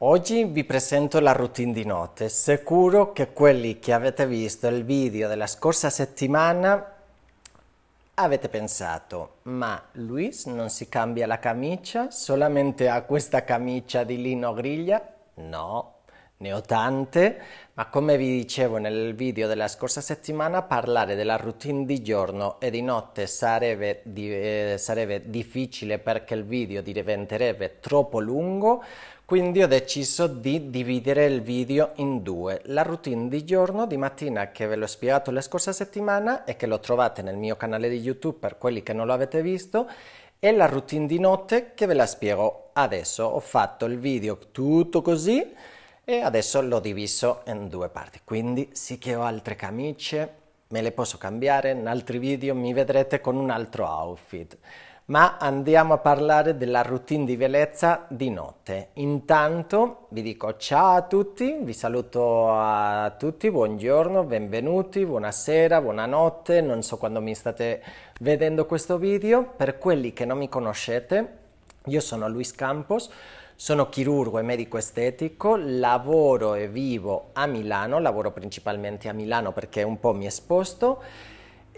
Oggi vi presento la routine di notte. Sicuro che quelli che avete visto il video della scorsa settimana avete pensato, ma Luis non si cambia la camicia, solamente ha questa camicia di lino griglia? No, ne ho tante, ma come vi dicevo nel video della scorsa settimana, parlare della routine di giorno e di notte sarebbe, di, eh, sarebbe difficile perché il video diventerebbe troppo lungo, quindi ho deciso di dividere il video in due, la routine di giorno di mattina che ve l'ho spiegato la scorsa settimana e che lo trovate nel mio canale di YouTube per quelli che non lo avete visto e la routine di notte che ve la spiego adesso. Ho fatto il video tutto così e adesso l'ho diviso in due parti, quindi sì che ho altre camicie, me le posso cambiare, in altri video mi vedrete con un altro outfit ma andiamo a parlare della routine di velezza di notte. Intanto vi dico ciao a tutti, vi saluto a tutti, buongiorno, benvenuti, buonasera, buonanotte, non so quando mi state vedendo questo video. Per quelli che non mi conoscete, io sono Luis Campos, sono chirurgo e medico estetico, lavoro e vivo a Milano, lavoro principalmente a Milano perché un po' mi esposto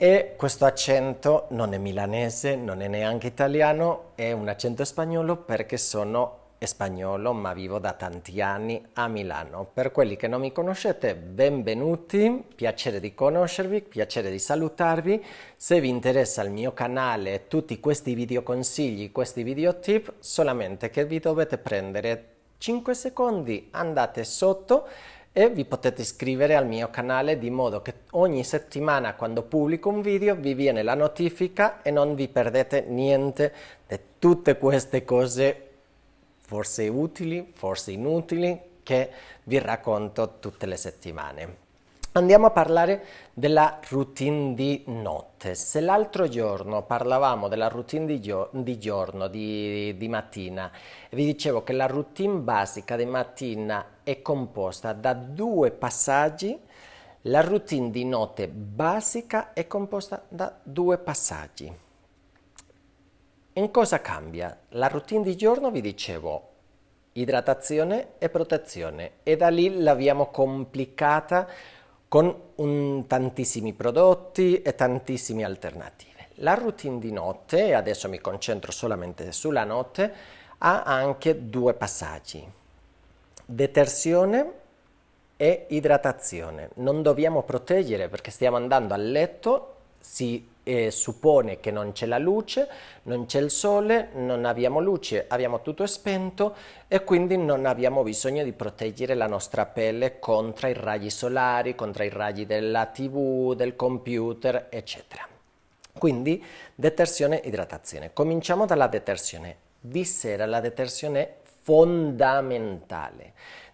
e questo accento non è milanese, non è neanche italiano, è un accento spagnolo perché sono spagnolo ma vivo da tanti anni a Milano. Per quelli che non mi conoscete, benvenuti, piacere di conoscervi, piacere di salutarvi. Se vi interessa il mio canale e tutti questi video consigli, questi video tip, solamente che vi dovete prendere 5 secondi, andate sotto e vi potete iscrivere al mio canale di modo che ogni settimana quando pubblico un video vi viene la notifica e non vi perdete niente di tutte queste cose forse utili, forse inutili che vi racconto tutte le settimane. Andiamo a parlare della routine di notte. Se l'altro giorno parlavamo della routine di, gio di giorno, di, di mattina, vi dicevo che la routine basica di mattina è composta da due passaggi, la routine di notte basica è composta da due passaggi. In cosa cambia? La routine di giorno, vi dicevo, idratazione e protezione e da lì l'abbiamo complicata con tantissimi prodotti e tantissime alternative. La routine di notte, e adesso mi concentro solamente sulla notte, ha anche due passaggi, detersione e idratazione. Non dobbiamo proteggere perché stiamo andando a letto, si eh, suppone che non c'è la luce, non c'è il sole, non abbiamo luce, abbiamo tutto spento e quindi non abbiamo bisogno di proteggere la nostra pelle contro i raggi solari, contro i raggi della tv, del computer, eccetera. Quindi detersione e idratazione. Cominciamo dalla detersione. Di sera la detersione è fondamentale.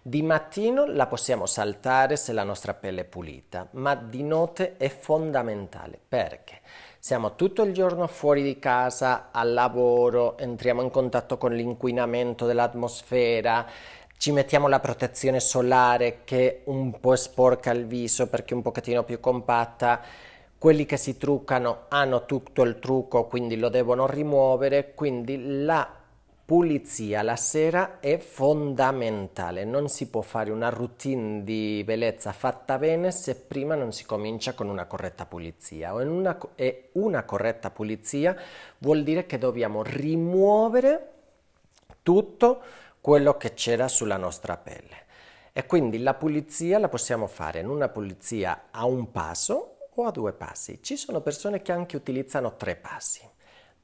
Di mattino la possiamo saltare se la nostra pelle è pulita, ma di notte è fondamentale perché siamo tutto il giorno fuori di casa, al lavoro, entriamo in contatto con l'inquinamento dell'atmosfera, ci mettiamo la protezione solare che un po' sporca il viso perché è un pochettino più compatta. Quelli che si truccano hanno tutto il trucco, quindi lo devono rimuovere, quindi la pulizia la sera è fondamentale, non si può fare una routine di bellezza fatta bene se prima non si comincia con una corretta pulizia. Una, e una corretta pulizia vuol dire che dobbiamo rimuovere tutto quello che c'era sulla nostra pelle. E quindi la pulizia la possiamo fare in una pulizia a un passo o a due passi. Ci sono persone che anche utilizzano tre passi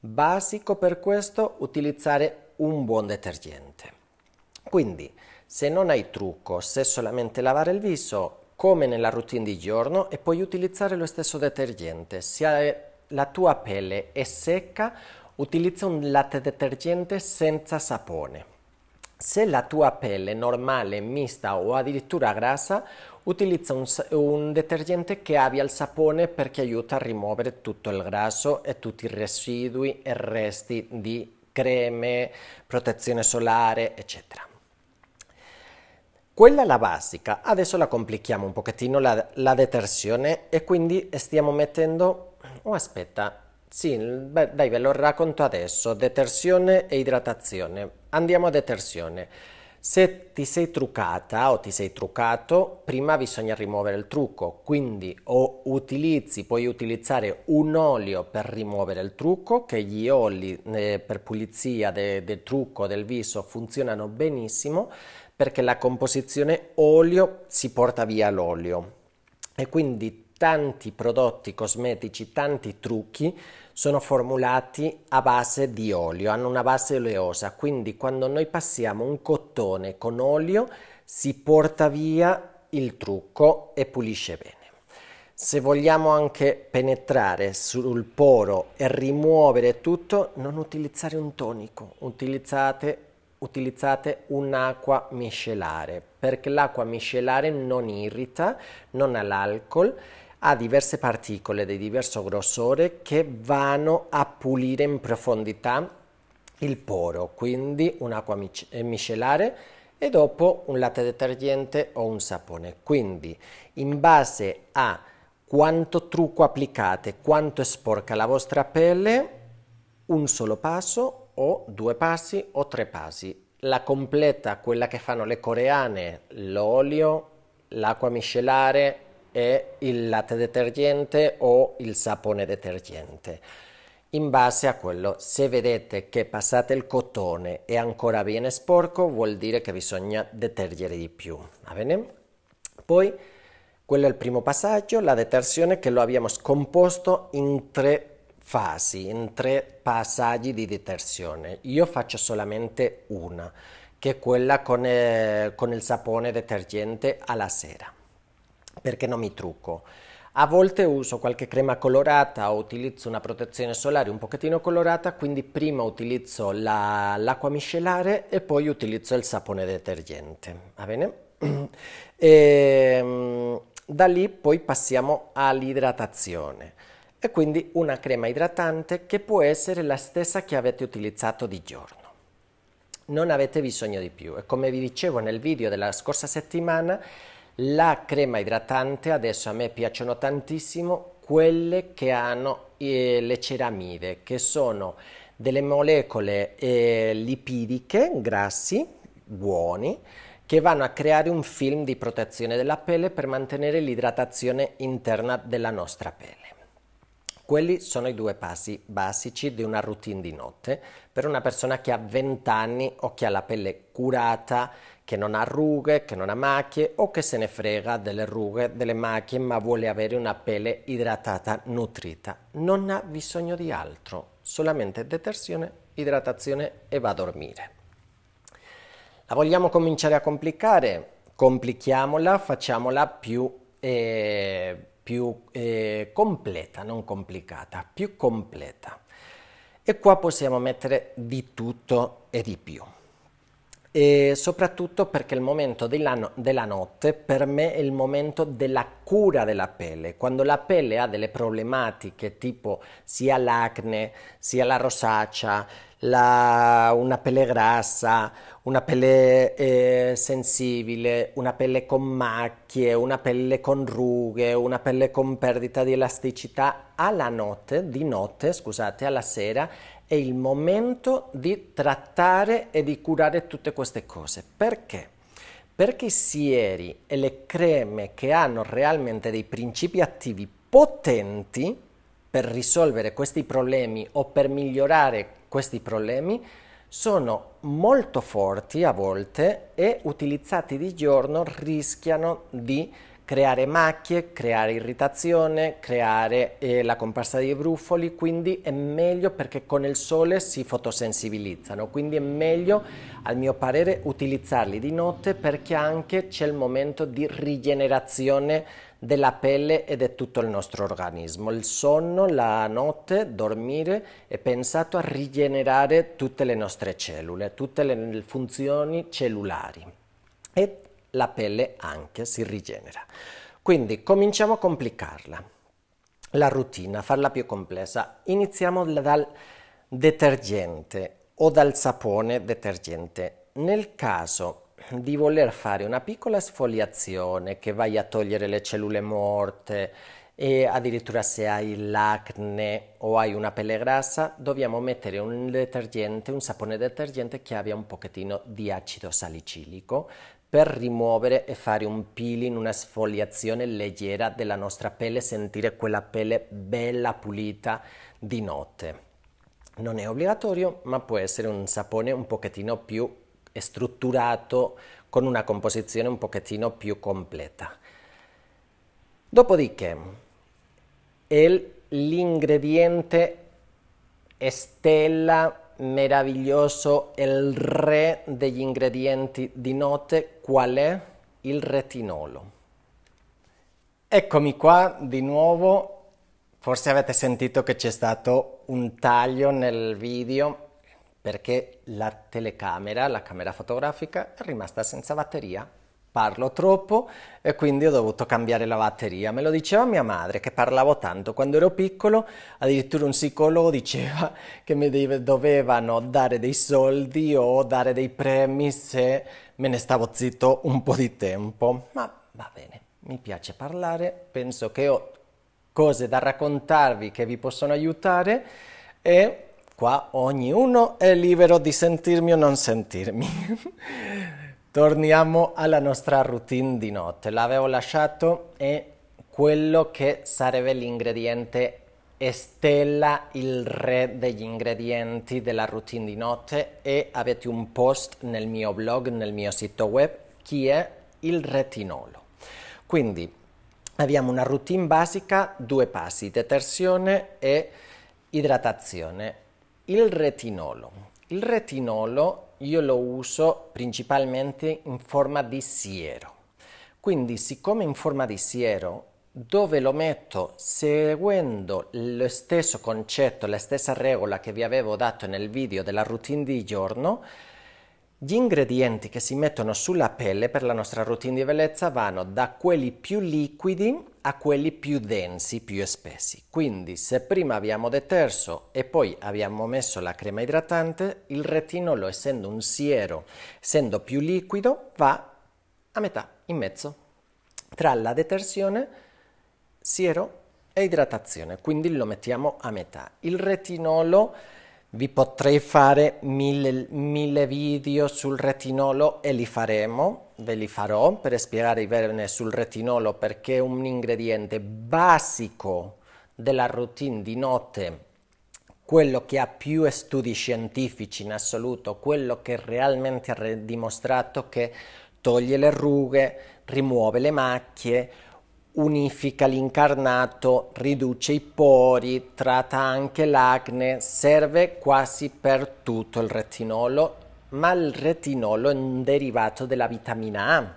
basico per questo utilizzare un buon detergente. Quindi, se non hai trucco, se solamente lavare il viso, come nella routine di giorno e puoi utilizzare lo stesso detergente. Se la tua pelle è secca, utilizza un latte detergente senza sapone. Se la tua pelle è normale, mista o addirittura grassa, utilizza un, un, detergente che abbia il sapone perché aiuta a rimuovere tutto il grasso e tutti i residui e resti di creme, protezione solare, eccetera. Quella è la basica, adesso la complichiamo un pochettino la, la detersione e quindi stiamo mettendo... Oh aspetta, sì, beh, dai ve lo racconto adesso, detersione e idratazione. Andiamo a detersione. Se ti sei truccata o ti sei truccato, prima bisogna rimuovere il trucco, quindi o utilizzi, puoi utilizzare un olio per rimuovere il trucco, che gli oli eh, per pulizia de, del trucco del viso funzionano benissimo perché la composizione olio si porta via l'olio e quindi tanti prodotti cosmetici, tanti trucchi sono formulati a base di olio, hanno una base oleosa, quindi quando noi passiamo un cottone con olio si porta via il trucco e pulisce bene. Se vogliamo anche penetrare sul poro e rimuovere tutto, non utilizzare un tonico, utilizzate, utilizzate un'acqua miscelare, perché l'acqua miscelare non irrita, non ha l'alcol, ha diverse particole di diverso grossore che vanno a pulire in profondità il poro, quindi un'acqua eh, miscelare e dopo un latte detergente o un sapone. Quindi in base a quanto trucco applicate, quanto è sporca la vostra pelle, un solo passo o due passi o tre passi. La completa, quella che fanno le coreane, l'olio, l'acqua miscelare, è il latte detergente o il sapone detergente. In base a quello, se vedete che passate il cotone e ancora viene sporco, vuol dire che bisogna detergere di più, va bene? Poi, quello è il primo passaggio, la detersione che lo abbiamo scomposto in tre fasi, in tre passaggi di detersione. Io faccio solamente una, che è quella con, eh, con il sapone detergente alla sera perché non mi trucco. A volte uso qualche crema colorata o utilizzo una protezione solare un pochettino colorata, quindi prima utilizzo l'acqua miscelare e poi utilizzo il sapone detergente. Va bene? E, ehm, da lì poi passiamo all'idratazione e quindi una crema idratante che può essere la stessa che avete utilizzato di giorno. Non avete bisogno di più e come vi dicevo nel video della scorsa settimana la crema idratante adesso a me piacciono tantissimo quelle che hanno eh, le ceramide, che sono delle molecole eh, lipidiche, grassi, buoni, che vanno a creare un film di protezione della pelle per mantenere l'idratazione interna della nostra pelle. Quelli sono i due passi basici di una routine di notte per una persona che ha 20 anni o che ha la pelle curata, che non ha rughe, che non ha macchie o che se ne frega delle rughe, delle macchie, ma vuole avere una pelle idratata, nutrita. Non ha bisogno di altro, solamente detersione, idratazione e va a dormire. La vogliamo cominciare a complicare? Complichiamola, facciamola più... Eh, più eh, completa, non complicata, più completa. E qua possiamo mettere di tutto e di più e soprattutto perché il momento della, della notte per me è il momento della cura della pelle. Quando la pelle ha delle problematiche tipo sia l'acne, sia la rosaccia, la, una pelle grassa, una pelle eh, sensibile, una pelle con macchie, una pelle con rughe, una pelle con perdita di elasticità, alla notte, di notte, scusate, alla sera è il momento di trattare e di curare tutte queste cose. Perché? Perché i sieri e le creme che hanno realmente dei principi attivi potenti per risolvere questi problemi o per migliorare questi problemi sono molto forti a volte e utilizzati di giorno rischiano di creare macchie, creare irritazione, creare eh, la comparsa dei brufoli, quindi è meglio perché con il sole si fotosensibilizzano, quindi è meglio al mio parere utilizzarli di notte perché anche c'è il momento di rigenerazione della pelle e di tutto il nostro organismo. Il sonno, la notte, dormire è pensato a rigenerare tutte le nostre cellule, tutte le funzioni cellulari. E la pelle anche si rigenera. Quindi cominciamo a complicarla. La routine, farla più complessa. Iniziamo dal detergente o dal sapone detergente. Nel caso di voler fare una piccola sfoliazione che vai a togliere le cellule morte e addirittura se hai l'acne o hai una pelle grassa dobbiamo mettere un detergente, un sapone detergente che abbia un pochettino di acido salicilico per rimuovere e fare un peeling, una sfoliazione leggera della nostra pelle, sentire quella pelle bella pulita di notte. Non è obbligatorio, ma può essere un sapone un pochettino più strutturato, con una composizione un pochettino più completa. Dopodiché, l'ingrediente stella meraviglioso, il re degli ingredienti di notte, qual è? Il retinolo. Eccomi qua di nuovo, forse avete sentito che c'è stato un taglio nel video perché la telecamera, la camera fotografica, è rimasta senza batteria parlo troppo e quindi ho dovuto cambiare la batteria. Me lo diceva mia madre che parlavo tanto. Quando ero piccolo addirittura un psicologo diceva che mi dovevano dare dei soldi o dare dei premi se me ne stavo zitto un po' di tempo. Ma va bene, mi piace parlare, penso che ho cose da raccontarvi che vi possono aiutare e qua ognuno è libero di sentirmi o non sentirmi. Torniamo alla nostra routine di notte. L'avevo lasciato e quello che sarebbe l'ingrediente stella, il re degli ingredienti della routine di notte e avete un post nel mio blog, nel mio sito web, che è il retinolo. Quindi abbiamo una routine basica, due passi, detersione e idratazione. Il retinolo. Il retinolo io lo uso principalmente in forma di siero. Quindi siccome in forma di siero dove lo metto seguendo lo stesso concetto, la stessa regola che vi avevo dato nel video della routine di giorno, gli ingredienti che si mettono sulla pelle per la nostra routine di bellezza vanno da quelli più liquidi a quelli più densi, più espessi. Quindi se prima abbiamo deterso e poi abbiamo messo la crema idratante, il retinolo essendo un siero, essendo più liquido, va a metà, in mezzo, tra la detersione, siero e idratazione. Quindi lo mettiamo a metà. Il retinolo vi potrei fare mille, mille, video sul retinolo e li faremo, ve li farò per spiegare bene sul retinolo perché è un ingrediente basico della routine di notte, quello che ha più studi scientifici in assoluto, quello che realmente ha dimostrato che toglie le rughe, rimuove le macchie, unifica l'incarnato, riduce i pori, tratta anche l'acne, serve quasi per tutto il retinolo, ma il retinolo è un derivato della vitamina A.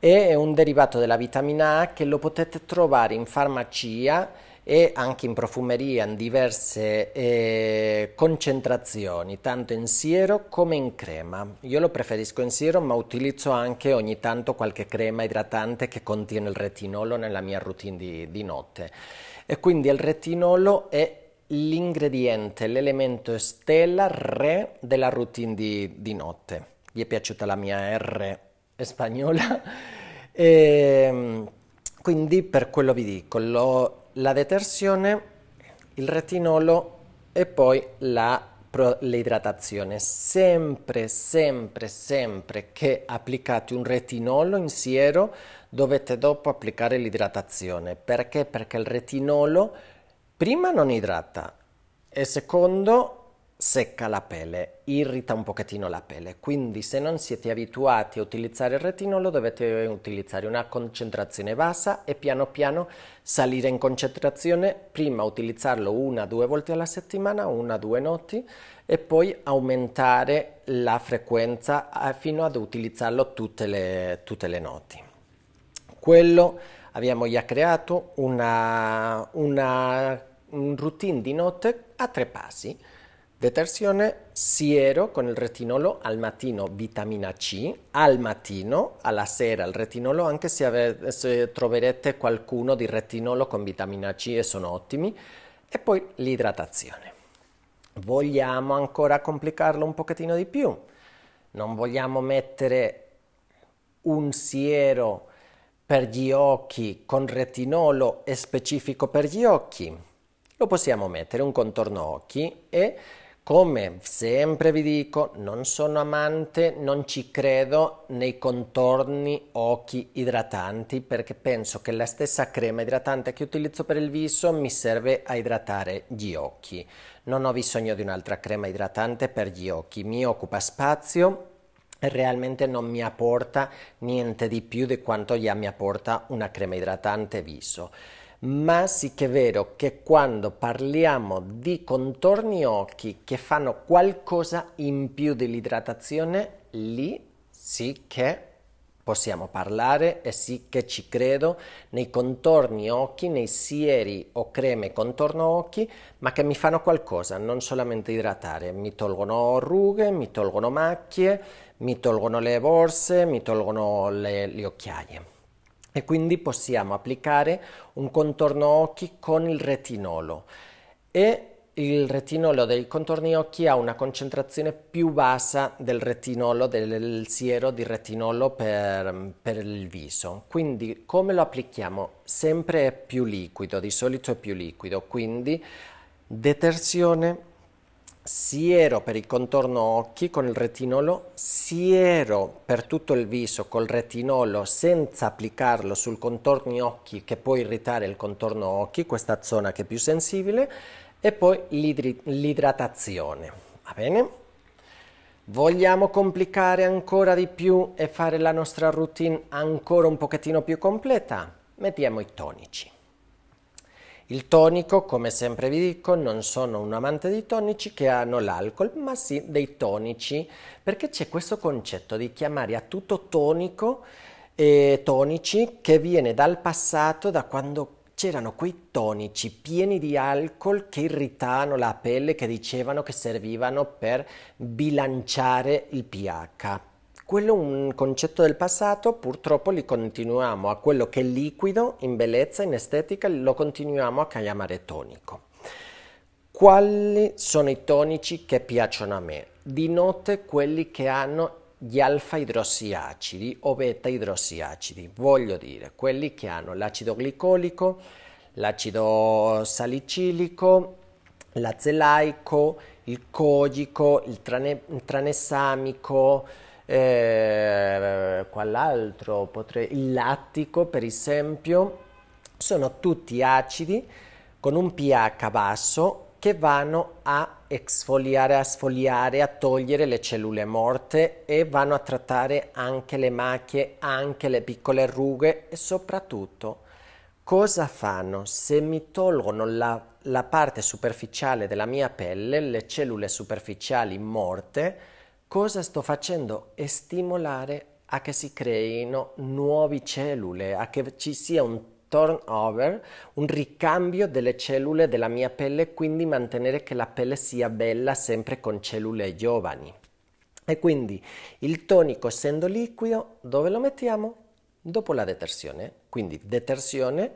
E È un derivato della vitamina A che lo potete trovare in farmacia e anche in profumeria in diverse eh, concentrazioni, tanto in siero come in crema. Io lo preferisco in siero, ma utilizzo anche ogni tanto qualche crema idratante che contiene il retinolo nella mia routine di, di notte. E quindi il retinolo è l'ingrediente, l'elemento stella re della routine di, di notte. Vi è piaciuta la mia R spagnola? E, ehm, quindi per quello vi dico, lo la detersione, il retinolo e poi l'idratazione. Sempre, sempre, sempre che applicate un retinolo in siero dovete dopo applicare l'idratazione. Perché? Perché il retinolo prima non idrata e secondo secca la pelle, irrita un pochettino la pelle, quindi se non siete abituati a utilizzare il retinolo dovete utilizzare una concentrazione bassa e piano piano salire in concentrazione, prima utilizzarlo una o due volte alla settimana, una o due notti e poi aumentare la frequenza eh, fino ad utilizzarlo tutte le, tutte le notti. Quello abbiamo già creato una, una un routine di notte a tre passi Detersione siero con il retinolo al mattino, vitamina C, al mattino, alla sera il retinolo, anche se, ave, se troverete qualcuno di retinolo con vitamina C e sono ottimi, e poi l'idratazione. Vogliamo ancora complicarlo un pochettino di più? Non vogliamo mettere un siero per gli occhi con retinolo specifico per gli occhi? Lo possiamo mettere un contorno occhi e come sempre vi dico, non sono amante, non ci credo nei contorni occhi idratanti perché penso che la stessa crema idratante che utilizzo per il viso mi serve a idratare gli occhi. Non ho bisogno di un'altra crema idratante per gli occhi, mi occupa spazio e realmente non mi apporta niente di più di quanto già mi apporta una crema idratante viso ma sì che è vero che quando parliamo di contorni occhi che fanno qualcosa in più dell'idratazione, lì sì che possiamo parlare e sì che ci credo nei contorni occhi, nei sieri o creme contorno occhi, ma che mi fanno qualcosa, non solamente idratare, mi tolgono rughe, mi tolgono macchie, mi tolgono le borse, mi tolgono le, le occhiaie e quindi possiamo applicare un contorno occhi con il retinolo e il retinolo dei contorni occhi ha una concentrazione più bassa del retinolo, del siero di retinolo per, per, il viso. Quindi come lo applichiamo? Sempre è più liquido, di solito è più liquido, quindi detersione siero per il contorno occhi con il retinolo, siero per tutto il viso col retinolo senza applicarlo sul contorno occhi che può irritare il contorno occhi, questa zona che è più sensibile, e poi l'idratazione. Va bene? Vogliamo complicare ancora di più e fare la nostra routine ancora un pochettino più completa? Mettiamo i tonici. Il tonico, come sempre vi dico, non sono un amante di tonici che hanno l'alcol, ma sì dei tonici, perché c'è questo concetto di chiamare a tutto tonico e tonici che viene dal passato, da quando c'erano quei tonici pieni di alcol che irritavano la pelle, che dicevano che servivano per bilanciare il pH. Quello è un concetto del passato, purtroppo li continuiamo a quello che è liquido, in bellezza, in estetica, lo continuiamo a chiamare tonico. Quali sono i tonici che piacciono a me? Di notte quelli che hanno gli alfa idrossiacidi o beta idrossiacidi, voglio dire quelli che hanno l'acido glicolico, l'acido salicilico, l'azelaico, il cogico, il trane, tranessamico, eh, quell'altro, potrei, il lattico per esempio, sono tutti acidi con un pH basso che vanno a esfoliare, a sfogliare, a togliere le cellule morte e vanno a trattare anche le macchie, anche le piccole rughe e soprattutto cosa fanno se mi tolgono la, la parte superficiale della mia pelle, le cellule superficiali morte, cosa sto facendo? E stimolare a che si creino nuove cellule, a che ci sia un turnover, un ricambio delle cellule della mia pelle, quindi mantenere che la pelle sia bella sempre con cellule giovani. E quindi il tonico essendo liquido, dove lo mettiamo? Dopo la detersione. Quindi detersione,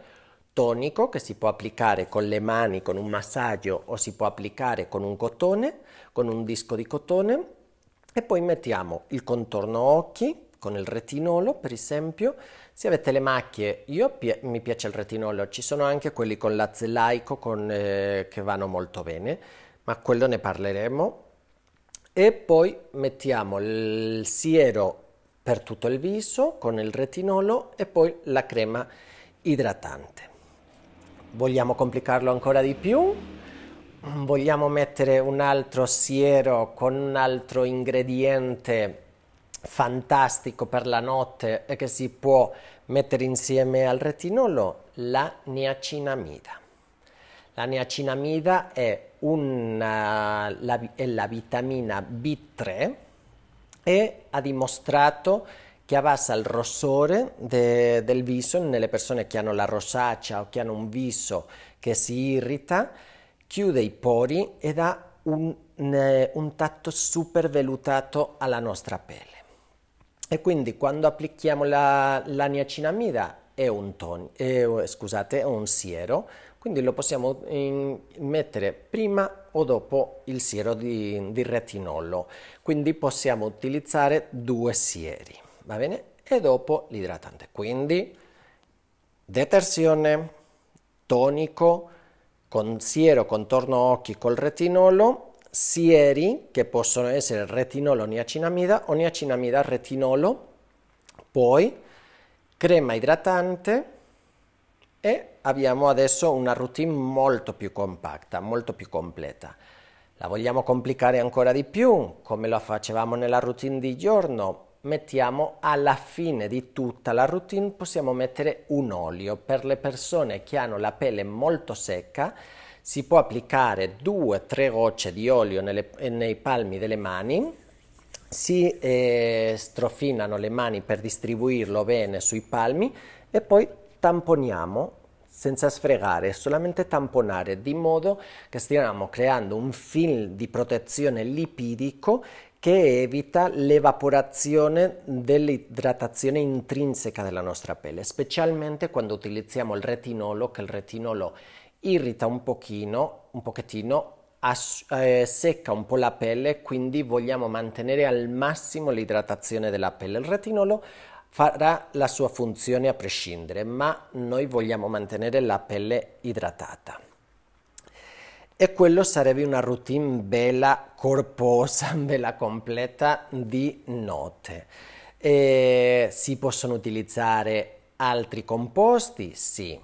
tonico che si può applicare con le mani, con un massaggio o si può applicare con un cotone, con un disco di cotone e poi mettiamo il contorno occhi con il retinolo, per esempio. Se avete le macchie, io pie- mi piace il retinolo, ci sono anche quelli con l'azzelaico con, eh, che vanno molto bene, ma quello ne parleremo. E poi mettiamo il siero per tutto il viso con il retinolo e poi la crema idratante. Vogliamo complicarlo ancora di più? vogliamo mettere un altro siero con un altro ingrediente fantastico per la notte e che si può mettere insieme al retinolo, la niacinamida. La niacinamida è, una, la, è la vitamina B3 e ha dimostrato che abbassa il rossore de, del viso nelle persone che hanno la rosaccia o che hanno un viso che si irrita chiude i pori e dà un, eh, un tatto super velutato alla nostra pelle. E quindi quando applichiamo la, la niacinamida è un, ton, è, scusate, è un siero, quindi lo possiamo in, mettere prima o dopo il siero di, di, retinolo. Quindi possiamo utilizzare due sieri, va bene? E dopo l'idratante. Quindi detersione, tonico, con siero, contorno occhi col retinolo, sieri che possono essere retinolo niacinamida o niacinamida retinolo, poi crema idratante e abbiamo adesso una routine molto più compatta, molto più completa. La vogliamo complicare ancora di più, come la facevamo nella routine di giorno, mettiamo alla fine di tutta la routine possiamo mettere un olio per le persone che hanno la pelle molto secca si può applicare due o tre gocce di olio nelle, nei palmi delle mani si eh, strofinano le mani per distribuirlo bene sui palmi e poi tamponiamo senza sfregare, solamente tamponare, di modo che stiamo creando un film di protezione lipidico che evita l'evaporazione dell'idratazione intrinseca della nostra pelle, specialmente quando utilizziamo il retinolo, che il retinolo irrita un pochino, un pochettino, as- eh, secca un po' la pelle, quindi vogliamo mantenere al massimo l'idratazione della pelle. Il retinolo farà la sua funzione a prescindere, ma noi vogliamo mantenere la pelle idratata e quello sarebbe una routine bella corposa, bella completa di note. E si possono utilizzare altri composti? Sì,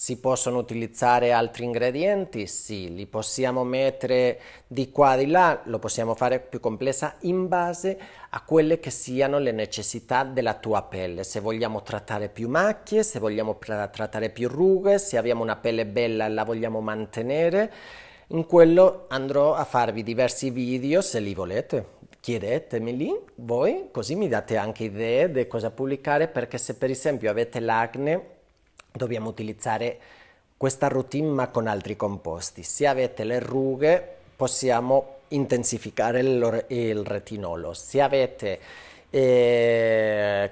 si possono utilizzare altri ingredienti? Sì, li possiamo mettere di qua e di là, lo possiamo fare più complessa in base a quelle che siano le necessità della tua pelle. Se vogliamo trattare più macchie, se vogliamo trattare più rughe, se abbiamo una pelle bella e la vogliamo mantenere, in quello andrò a farvi diversi video se li volete. Chiedetemeli voi, così mi date anche idee di cosa pubblicare perché se per esempio avete l'acne dobbiamo utilizzare questa routine ma con altri composti. Se avete le rughe possiamo intensificare il, il retinolo, se avete eh,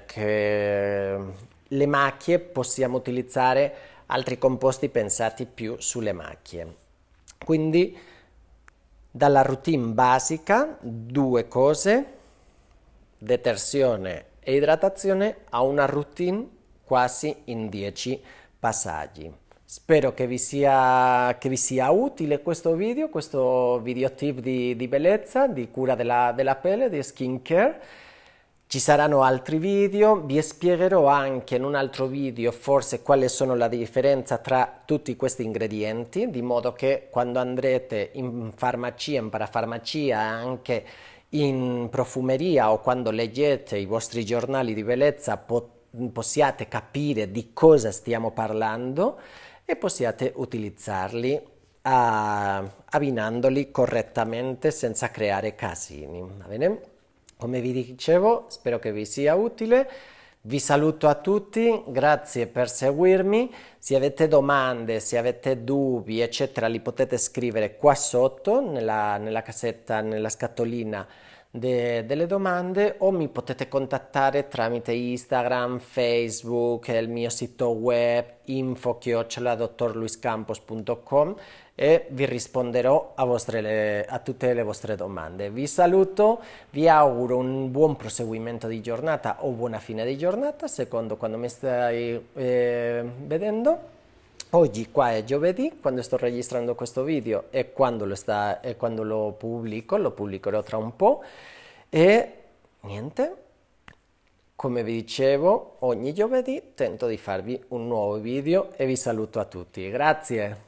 le macchie possiamo utilizzare altri composti pensati più sulle macchie. Quindi dalla routine basica due cose, detersione e idratazione, a una routine quasi in 10 minuti passaggi. Spero che vi sia, che vi sia utile questo video, questo video tip di, di bellezza, di cura della, della pelle, di skin care. Ci saranno altri video, vi spiegherò anche in un altro video forse quali sono la differenza tra tutti questi ingredienti, di modo che quando andrete in farmacia, in parafarmacia, anche in profumeria o quando leggete i vostri giornali di bellezza potete possiate capire di cosa stiamo parlando e possiate utilizzarli a, abbinandoli correttamente senza creare casini. Come vi dicevo, spero che vi sia utile. Vi saluto a tutti, grazie per seguirmi. Se avete domande, se avete dubbi, eccetera, li potete scrivere qua sotto nella, nella casetta, nella scatolina de, delle domande o mi potete contattare tramite Instagram, Facebook, il mio sito web info-dottorluiscampos.com e vi risponderò a, vostre, a tutte le vostre domande. Vi saluto, vi auguro un buon proseguimento di giornata o buona fine di giornata, secondo quando mi stai eh, vedendo Oggi qua è giovedì quando sto registrando questo video e quando lo, sta, e quando lo pubblico, lo pubblicherò tra un po' e niente, come vi dicevo ogni giovedì tento di farvi un nuovo video e vi saluto a tutti, grazie!